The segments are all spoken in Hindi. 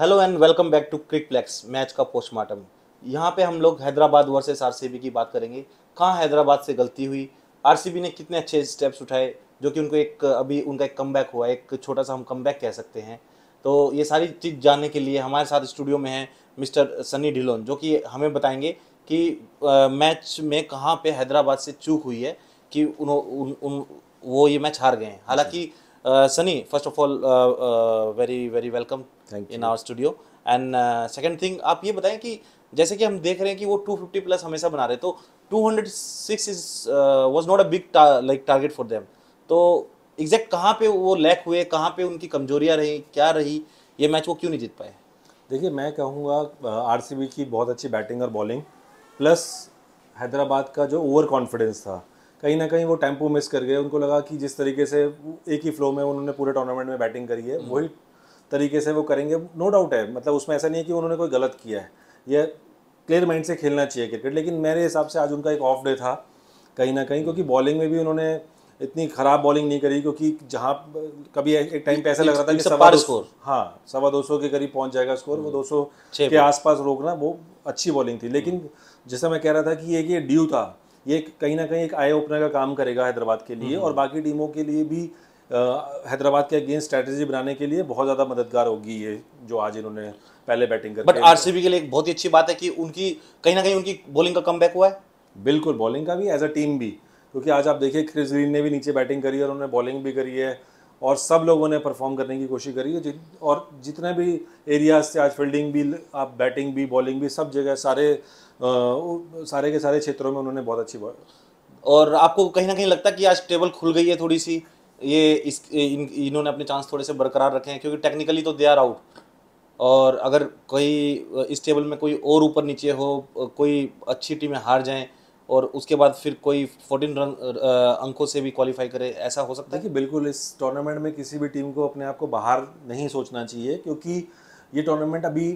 Hello and welcome back to Cricplex match का पोस्टमार्टम यहाँ पे हम लोग हैदराबाद वर्सेस आरसीबी की बात करेंगे कहाँ हैदराबाद से गलती हुई आरसीबी ने कितने अच्छे स्टेप्स उठाए जो कि उनको एक अभी उनका एक कम बैक हुआ एक छोटा सा हम कम बैक कह सकते हैं तो ये सारी चीज़ जानने के लिए हमारे साथ स्टूडियो में है मिस्टर सनी ढिलोन जो कि हमें बताएंगे कि आ, मैच में कहाँ पे हैदराबाद से चूक हुई है कि उन, उन, उन वो ये मैच हार गए हैं हालांकि Sunny uh, Sunny, first of all, uh, uh, very very welcome Thank in you. our studio. And uh, second thing, आप ये बताएं कि जैसे कि हम देख रहे हैं कि वो 250 प्लस हमेशा बना रहे तो 206 is was not a big like target for them तो एग्जैक्ट कहाँ पे वो लैक हुए कहाँ पे उनकी कमजोरियाँ रही क्या रही ये मैच वो क्यों नहीं जीत पाए देखिए मैं कहूँगा आरसीबी uh, की बहुत अच्छी बैटिंग और बॉलिंग प्लस हैदराबाद का जो ओवर कॉन्फिडेंस था कहीं ना कहीं वो टेम्पो मिस कर गए उनको लगा कि जिस तरीके से एक ही फ्लो में उन्होंने पूरे टूर्नामेंट में बैटिंग करी है वही तरीके से वो करेंगे नो डाउट है मतलब उसमें ऐसा नहीं है कि उन्होंने कोई गलत किया है यह क्लियर माइंड से खेलना चाहिए क्रिकेट लेकिन मेरे हिसाब से आज उनका एक ऑफ डे था कहीं ना कहीं क्योंकि बॉलिंग में भी उन्होंने इतनी खराब बॉलिंग नहीं करी क्योंकि जहाँ कभी एक टाइम पे ऐसा लग रहा था कि सवा दो स्कोर हाँ सवा दो सौ के करीब पहुँच जाएगा स्कोर वो hmm. दो सौ के आसपास रोकना वो अच्छी बॉलिंग थी लेकिन hmm. जैसा मैं कह रहा था कि एक ये ड्यू था ये कहीं ना कहीं एक आई ओपनर का काम करेगा हैदराबाद के लिए और बाकी टीमों के लिए भी हैदराबाद के अगेंस्ट स्ट्रैटेजी बनाने के लिए बहुत ज़्यादा मददगार होगी ये जो आज इन्होंने पहले बैटिंग कर बट आर के लिए एक बहुत ही अच्छी बात है कि उनकी कहीं ना कहीं उनकी बॉलिंग का कम हुआ है बिल्कुल बॉलिंग का भी एज अ टीम भी क्योंकि आज आप देखिए क्रिस ग्रीन ने भी नीचे बैटिंग करी है और उन्होंने बॉलिंग भी करी है और सब लोगों ने परफॉर्म करने की कोशिश करी है और जितने भी एरियाज से आज फील्डिंग भी आप बैटिंग भी बॉलिंग भी सब जगह सारे आ, सारे के सारे क्षेत्रों में उन्होंने बहुत अच्छी और आपको कहीं ना कहीं लगता है कि आज टेबल खुल गई है थोड़ी सी ये इस इन, इन्होंने अपने चांस थोड़े से बरकरार रखे हैं क्योंकि टेक्निकली तो दे आर आउट और अगर कोई इस टेबल में कोई और ऊपर नीचे हो कोई अच्छी टीमें हार जाएं और उसके बाद फिर कोई फोर्टीन रन अंकों से भी क्वालिफाई करे ऐसा हो सकता है कि बिल्कुल इस टूर्नामेंट में किसी भी टीम को अपने आप को बाहर नहीं सोचना चाहिए क्योंकि ये टूर्नामेंट अभी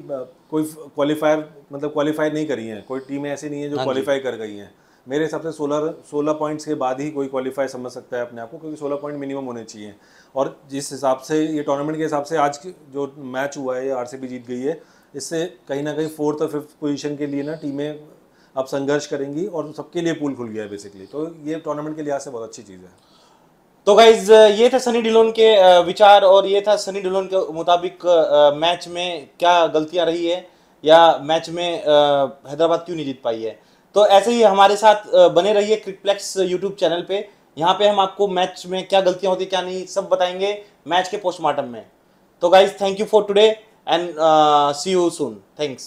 कोई क्वालिफायर मतलब क्वालिफाई नहीं करी है कोई टीमें ऐसी नहीं है जो क्वालिफाई हाँ कर गई हैं मेरे हिसाब से सोलह सोलह पॉइंट्स के बाद ही कोई क्वालिफाई समझ सकता है अपने आप को क्योंकि सोलह पॉइंट मिनिमम होने चाहिए और जिस हिसाब से ये टूर्नामेंट के हिसाब से आज जो मैच हुआ है आर जीत गई है इससे कहीं ना कहीं फोर्थ और फिफ्थ पोजीशन के लिए ना टीमें अब संघर्ष करेंगी और सबके लिए पूल खुल गया है बेसिकली तो ये टूर्नामेंट के लिहाज से बहुत अच्छी चीज़ है तो गाइज ये था सनी डिलोन के विचार और ये था सनी डिलोन के मुताबिक मैच में क्या गलतियां रही है या मैच में हैदराबाद क्यों नहीं जीत पाई है तो ऐसे ही हमारे साथ बने रहिए क्रिकप्लेक्स यूट्यूब चैनल पे यहाँ पे हम आपको मैच में क्या गलतियां होती क्या नहीं सब बताएंगे मैच के पोस्टमार्टम में तो guys thank you for today and see you soon thanks